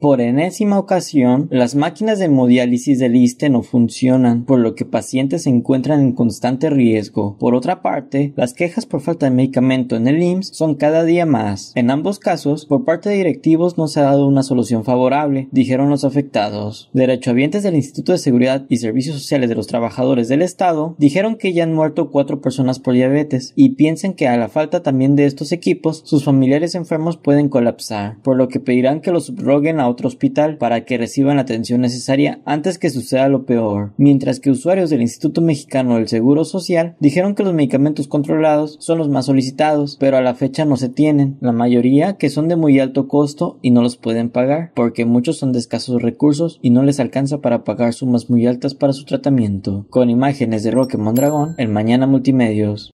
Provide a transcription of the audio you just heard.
Por enésima ocasión, las máquinas de hemodiálisis del ISTE no funcionan, por lo que pacientes se encuentran en constante riesgo. Por otra parte, las quejas por falta de medicamento en el IMSS son cada día más. En ambos casos, por parte de directivos no se ha dado una solución favorable, dijeron los afectados. Derechohabientes del Instituto de Seguridad y Servicios Sociales de los Trabajadores del Estado dijeron que ya han muerto cuatro personas por diabetes y piensan que a la falta también de estos equipos, sus familiares enfermos pueden colapsar, por lo que pedirán que los subroguen a otro hospital para que reciban la atención necesaria antes que suceda lo peor, mientras que usuarios del Instituto Mexicano del Seguro Social dijeron que los medicamentos controlados son los más solicitados, pero a la fecha no se tienen, la mayoría que son de muy alto costo y no los pueden pagar, porque muchos son de escasos recursos y no les alcanza para pagar sumas muy altas para su tratamiento. Con imágenes de Roque Mondragón, el Mañana Multimedios.